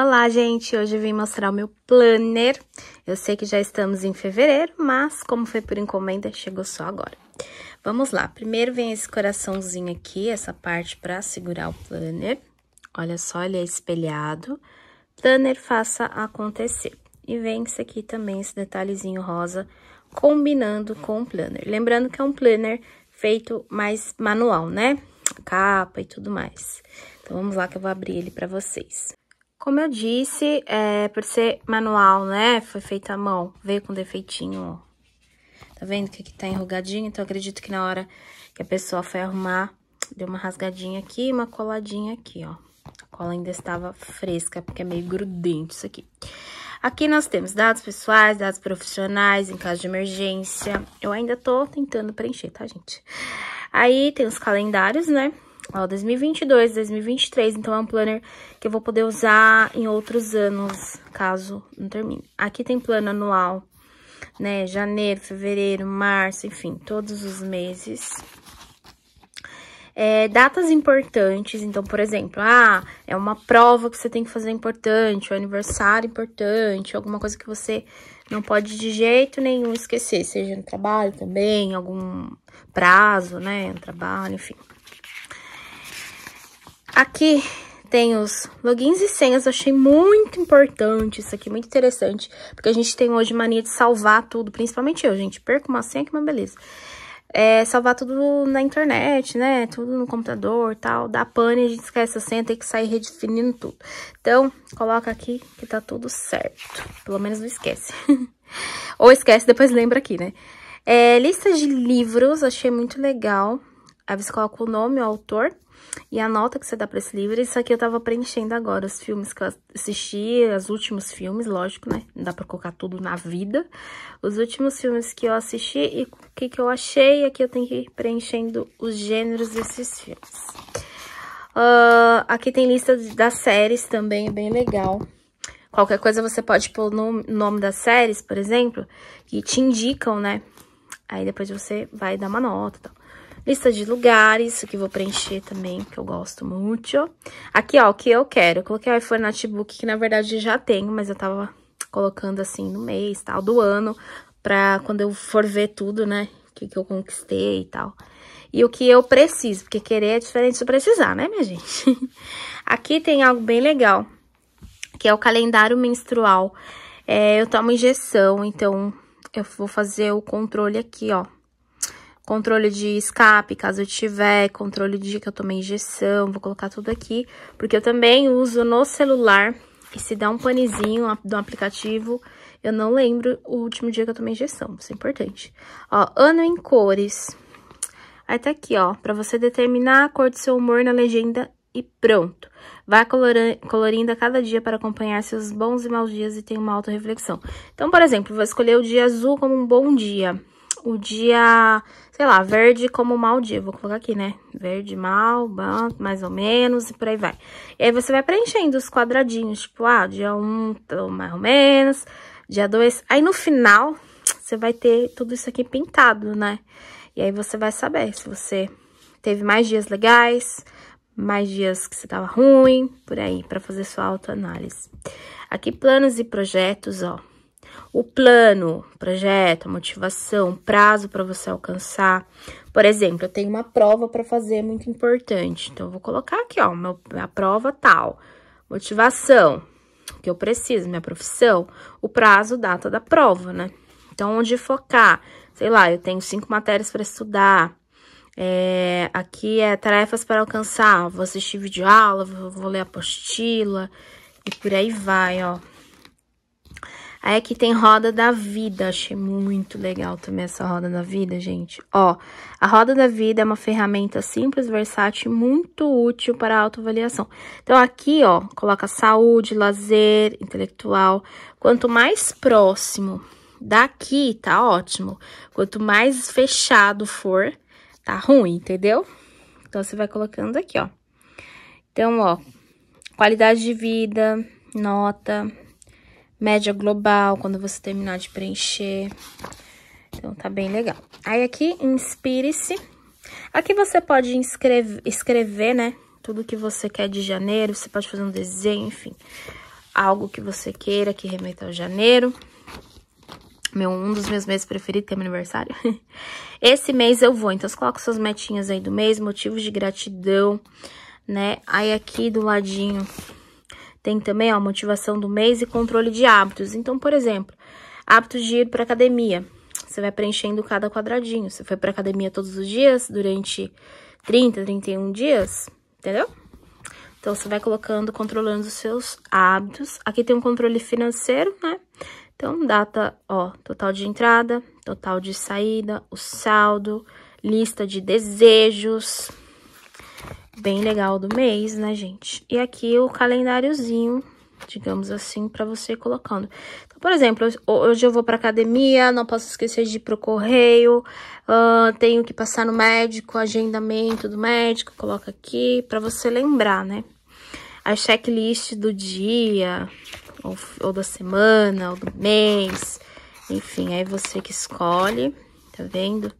Olá, gente! Hoje eu vim mostrar o meu planner. Eu sei que já estamos em fevereiro, mas como foi por encomenda, chegou só agora. Vamos lá. Primeiro vem esse coraçãozinho aqui, essa parte para segurar o planner. Olha só, ele é espelhado. Planner faça acontecer. E vem isso aqui também, esse detalhezinho rosa, combinando com o planner. Lembrando que é um planner feito mais manual, né? Capa e tudo mais. Então, vamos lá que eu vou abrir ele para vocês. Como eu disse, é, por ser manual, né, foi feito à mão, veio com defeitinho, ó. Tá vendo que aqui tá enrugadinho? Então, acredito que na hora que a pessoa foi arrumar, deu uma rasgadinha aqui e uma coladinha aqui, ó. A cola ainda estava fresca, porque é meio grudento isso aqui. Aqui nós temos dados pessoais, dados profissionais, em caso de emergência. Eu ainda tô tentando preencher, tá, gente? Aí tem os calendários, né? Ó, 2022, 2023, então é um planner que eu vou poder usar em outros anos, caso não termine. Aqui tem plano anual, né, janeiro, fevereiro, março, enfim, todos os meses. É, datas importantes, então, por exemplo, ah, é uma prova que você tem que fazer importante, um aniversário importante, alguma coisa que você não pode de jeito nenhum esquecer, seja no trabalho também, algum prazo, né, no trabalho, enfim. Aqui tem os logins e senhas, eu achei muito importante isso aqui, muito interessante, porque a gente tem hoje mania de salvar tudo, principalmente eu, gente, perco uma senha que é uma beleza. É, salvar tudo na internet, né, tudo no computador tal, dá pane, a gente esquece a senha, tem que sair redefinindo tudo. Então, coloca aqui que tá tudo certo, pelo menos não esquece. Ou esquece, depois lembra aqui, né. É, lista de livros, achei muito legal, aí você coloca o nome, o autor, e a nota que você dá pra esse livro, é isso aqui eu tava preenchendo agora, os filmes que eu assisti, os últimos filmes, lógico, né? Não dá pra colocar tudo na vida. Os últimos filmes que eu assisti e o que, que eu achei, aqui é eu tenho que ir preenchendo os gêneros desses filmes. Uh, aqui tem lista das séries também, é bem legal. Qualquer coisa você pode pôr no nome das séries, por exemplo, que te indicam, né? Aí depois você vai dar uma nota e tal. Lista de lugares, que vou preencher também, que eu gosto muito. Aqui, ó, o que eu quero. Eu coloquei o iPhone Notebook, que na verdade já tenho, mas eu tava colocando assim no mês, tal, do ano, pra quando eu for ver tudo, né, o que, que eu conquistei e tal. E o que eu preciso, porque querer é diferente de precisar, né, minha gente? Aqui tem algo bem legal, que é o calendário menstrual. É, eu tomo injeção, então eu vou fazer o controle aqui, ó, controle de escape, caso eu tiver, controle de que eu tomei injeção, vou colocar tudo aqui, porque eu também uso no celular, e se dá um panezinho do aplicativo, eu não lembro o último dia que eu tomei injeção, isso é importante. Ó, ano em cores. Aí tá aqui, ó, pra você determinar a cor do seu humor na legenda e pronto. Vá colorindo a cada dia para acompanhar seus bons e maus dias e tem uma auto-reflexão. Então, por exemplo, vou escolher o dia azul como um bom dia o dia, sei lá, verde como dia Vou colocar aqui, né? Verde, mal, mais ou menos, e por aí vai. E aí você vai preenchendo os quadradinhos, tipo, ah, dia 1, um, então, mais ou menos, dia 2. Aí no final, você vai ter tudo isso aqui pintado, né? E aí você vai saber se você teve mais dias legais, mais dias que você tava ruim, por aí, para fazer sua autoanálise. Aqui planos e projetos, ó o plano, projeto, motivação, prazo para você alcançar. Por exemplo, eu tenho uma prova para fazer muito importante, então eu vou colocar aqui, ó, meu, prova tal, motivação, o que eu preciso, minha profissão, o prazo, data da prova, né? Então, onde focar? Sei lá, eu tenho cinco matérias para estudar, é, aqui é tarefas para alcançar, vou assistir vídeo aula, vou, vou ler apostila e por aí vai, ó. Aí aqui tem roda da vida, achei muito legal também essa roda da vida, gente. Ó, a roda da vida é uma ferramenta simples, versátil muito útil para autoavaliação. Então aqui, ó, coloca saúde, lazer, intelectual. Quanto mais próximo daqui, tá ótimo. Quanto mais fechado for, tá ruim, entendeu? Então você vai colocando aqui, ó. Então, ó, qualidade de vida, nota, média global quando você terminar de preencher. Então, tá bem legal. Aí, aqui, inspire-se. Aqui você pode escrever, escrever, né? Tudo que você quer de janeiro. Você pode fazer um desenho, enfim. Algo que você queira que remeta ao janeiro. Meu, um dos meus meses preferidos, que é meu aniversário. Esse mês eu vou. Então, você coloca suas metinhas aí do mês, motivos de gratidão, né? Aí, aqui do ladinho, tem também a motivação do mês e controle de hábitos. Então, por exemplo, hábitos de ir para academia. Você vai preenchendo cada quadradinho. Você foi para academia todos os dias durante 30, 31 dias, entendeu? Então, você vai colocando, controlando os seus hábitos. Aqui tem um controle financeiro, né? Então, data, ó, total de entrada, total de saída, o saldo, lista de desejos, bem legal do mês, né, gente? E aqui o calendáriozinho, digamos assim, para você ir colocando. Então, por exemplo, hoje eu vou para academia, não posso esquecer de ir pro correio, uh, tenho que passar no médico, agendamento do médico, coloca aqui para você lembrar, né? A checklist do dia, ou, ou da semana, ou do mês, enfim, aí você que escolhe, tá vendo?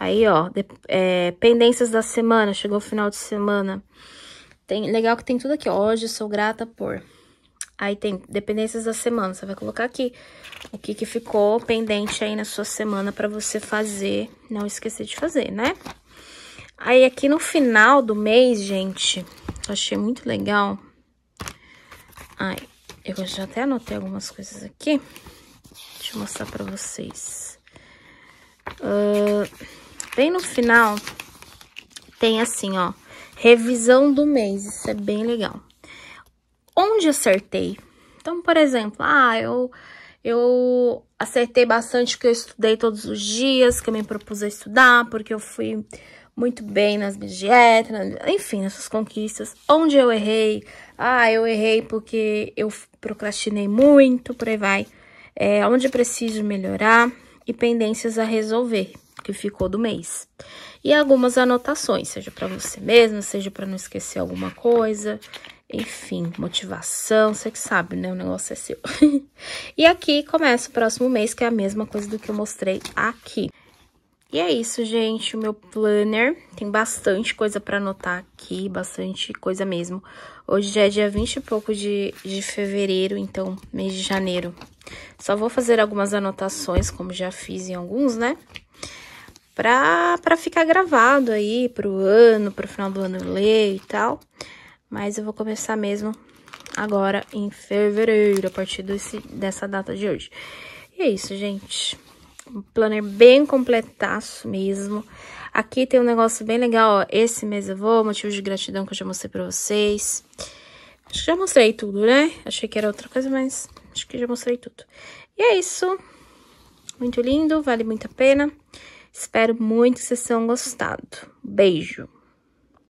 Aí, ó, de, é, pendências da semana, chegou o final de semana. Tem, legal que tem tudo aqui, ó, hoje sou grata por. Aí tem dependências da semana, você vai colocar aqui o que, que ficou pendente aí na sua semana para você fazer, não esquecer de fazer, né? Aí aqui no final do mês, gente, eu achei muito legal. Ai, eu já até anotei algumas coisas aqui. Deixa eu mostrar para vocês. Uh, Bem no final, tem assim, ó, revisão do mês. Isso é bem legal. Onde acertei? Então, por exemplo, ah, eu, eu acertei bastante que eu estudei todos os dias, que eu me propus a estudar, porque eu fui muito bem nas minhas dietas, enfim, nessas conquistas. Onde eu errei? Ah, eu errei porque eu procrastinei muito, por aí vai. É, onde eu preciso melhorar e pendências a resolver que ficou do mês. E algumas anotações, seja para você mesma, seja para não esquecer alguma coisa, enfim, motivação, você que sabe, né? O negócio é seu. e aqui começa o próximo mês, que é a mesma coisa do que eu mostrei aqui. E é isso, gente, o meu planner. Tem bastante coisa para anotar aqui, bastante coisa mesmo. Hoje já é dia 20 e pouco de, de fevereiro, então mês de janeiro. Só vou fazer algumas anotações, como já fiz em alguns, né? para ficar gravado aí pro ano, pro final do ano eu ler e tal. Mas eu vou começar mesmo agora em fevereiro, a partir desse, dessa data de hoje. E é isso, gente. Um planner bem completaço mesmo. Aqui tem um negócio bem legal, ó. Esse mês eu vou, motivo de gratidão que eu já mostrei pra vocês. Acho que já mostrei tudo, né? Achei que era outra coisa, mas acho que já mostrei tudo. E é isso. Muito lindo, vale muito a pena. Espero muito que vocês tenham gostado. Beijo!